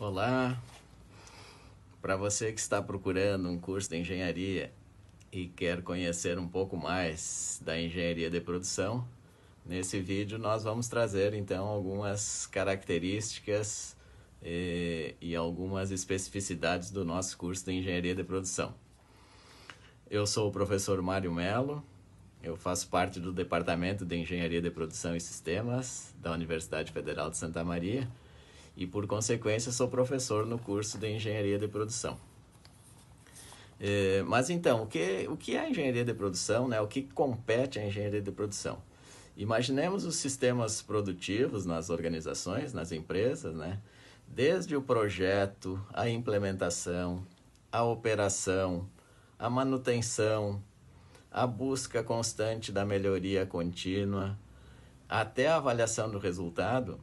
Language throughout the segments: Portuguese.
Olá! Para você que está procurando um curso de engenharia e quer conhecer um pouco mais da engenharia de produção, nesse vídeo nós vamos trazer então algumas características e, eh, e algumas especificidades do nosso curso de engenharia de produção. Eu sou o professor Mário Melo, eu faço parte do Departamento de Engenharia de Produção e Sistemas da Universidade Federal de Santa Maria e, por consequência, sou professor no curso de Engenharia de Produção. É, mas então, o que, o que é engenharia de produção? Né? O que compete à engenharia de produção? Imaginemos os sistemas produtivos nas organizações, nas empresas, né? desde o projeto, a implementação, a operação, a manutenção, a busca constante da melhoria contínua, até a avaliação do resultado,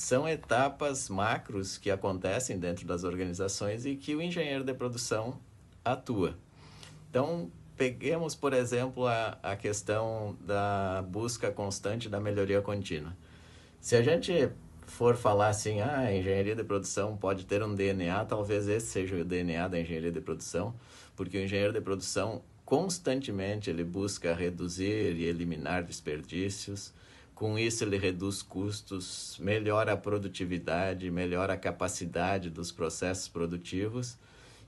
são etapas macros que acontecem dentro das organizações e que o engenheiro de produção atua. Então, peguemos, por exemplo, a, a questão da busca constante da melhoria contínua. Se a gente for falar assim, ah, a engenharia de produção pode ter um DNA, talvez esse seja o DNA da engenharia de produção, porque o engenheiro de produção constantemente ele busca reduzir e eliminar desperdícios, com isso, ele reduz custos, melhora a produtividade, melhora a capacidade dos processos produtivos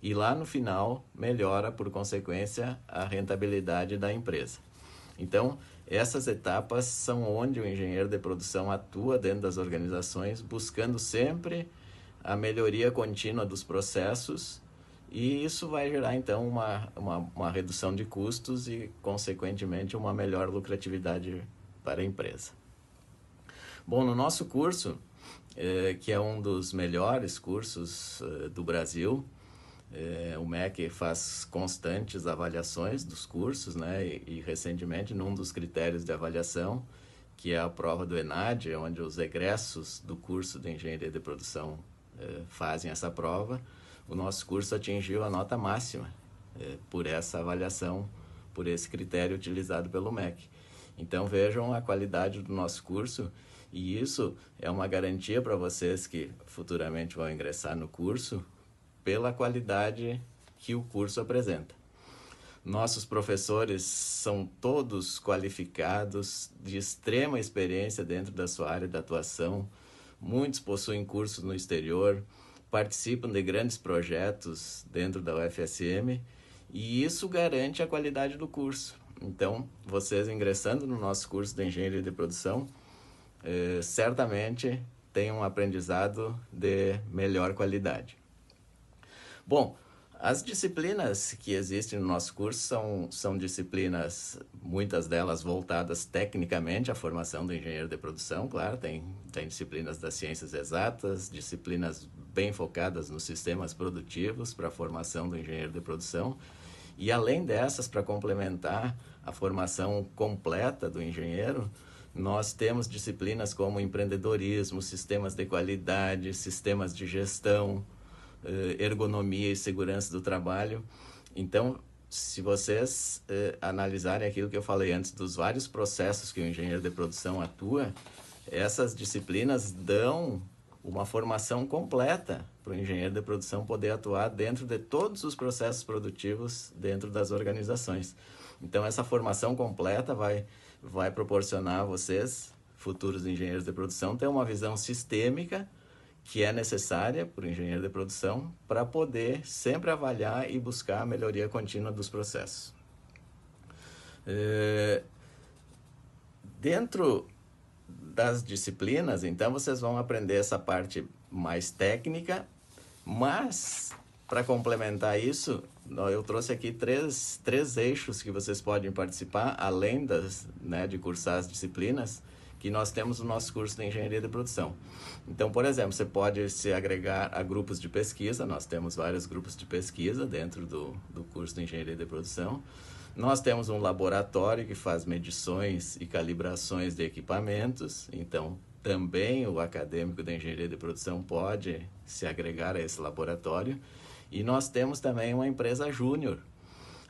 e lá no final melhora, por consequência, a rentabilidade da empresa. Então, essas etapas são onde o engenheiro de produção atua dentro das organizações, buscando sempre a melhoria contínua dos processos e isso vai gerar então uma, uma, uma redução de custos e, consequentemente, uma melhor lucratividade para a empresa. Bom, no nosso curso, é, que é um dos melhores cursos é, do Brasil, é, o MEC faz constantes avaliações dos cursos, né? E, e, recentemente, num dos critérios de avaliação, que é a prova do ENAD, é onde os egressos do curso de Engenharia de Produção é, fazem essa prova, o nosso curso atingiu a nota máxima é, por essa avaliação, por esse critério utilizado pelo MEC. Então vejam a qualidade do nosso curso e isso é uma garantia para vocês que futuramente vão ingressar no curso pela qualidade que o curso apresenta. Nossos professores são todos qualificados, de extrema experiência dentro da sua área de atuação. Muitos possuem cursos no exterior, participam de grandes projetos dentro da UFSM e isso garante a qualidade do curso. Então, vocês ingressando no nosso curso de Engenharia de Produção, é, certamente tem um aprendizado de melhor qualidade. Bom, as disciplinas que existem no nosso curso são, são disciplinas, muitas delas voltadas tecnicamente à formação do engenheiro de produção, claro, tem, tem disciplinas das ciências exatas, disciplinas bem focadas nos sistemas produtivos para a formação do engenheiro de produção. E além dessas, para complementar a formação completa do engenheiro, nós temos disciplinas como empreendedorismo, sistemas de qualidade, sistemas de gestão, eh, ergonomia e segurança do trabalho. Então, se vocês eh, analisarem aquilo que eu falei antes dos vários processos que o engenheiro de produção atua, essas disciplinas dão uma formação completa para o engenheiro de produção poder atuar dentro de todos os processos produtivos dentro das organizações. Então, essa formação completa vai, vai proporcionar a vocês, futuros engenheiros de produção, ter uma visão sistêmica que é necessária para o engenheiro de produção para poder sempre avaliar e buscar a melhoria contínua dos processos. É, dentro das disciplinas, então vocês vão aprender essa parte mais técnica, mas para complementar isso, eu trouxe aqui três, três eixos que vocês podem participar, além das, né, de cursar as disciplinas, que nós temos no nosso curso de Engenharia de Produção. Então, por exemplo, você pode se agregar a grupos de pesquisa, nós temos vários grupos de pesquisa dentro do, do curso de Engenharia de Produção. Nós temos um laboratório que faz medições e calibrações de equipamentos, então também o acadêmico da engenharia de produção pode se agregar a esse laboratório. E nós temos também uma empresa júnior.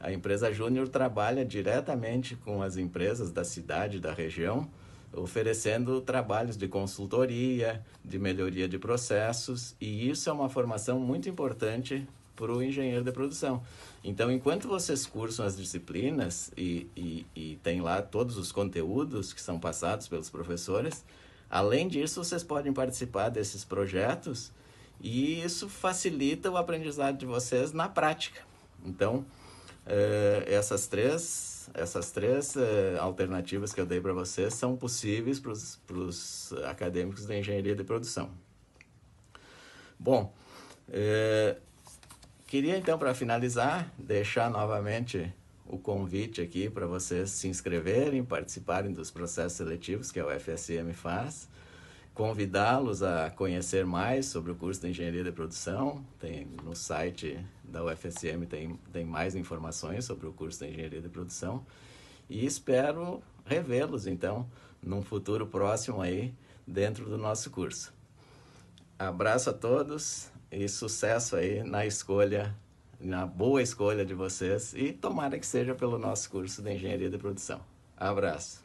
A empresa júnior trabalha diretamente com as empresas da cidade, da região, oferecendo trabalhos de consultoria, de melhoria de processos, e isso é uma formação muito importante para o engenheiro de produção. Então, enquanto vocês cursam as disciplinas e, e, e tem lá todos os conteúdos que são passados pelos professores, além disso, vocês podem participar desses projetos e isso facilita o aprendizado de vocês na prática. Então, eh, essas três, essas três eh, alternativas que eu dei para vocês são possíveis para os acadêmicos da engenharia de produção. Bom, eh, Queria então, para finalizar, deixar novamente o convite aqui para vocês se inscreverem, participarem dos processos seletivos que a UFSM faz, convidá-los a conhecer mais sobre o curso de Engenharia de Produção. Tem no site da UFSM tem, tem mais informações sobre o curso de Engenharia de Produção e espero revê-los então num futuro próximo aí dentro do nosso curso. Abraço a todos e sucesso aí na escolha, na boa escolha de vocês e tomara que seja pelo nosso curso de Engenharia de Produção. Abraço.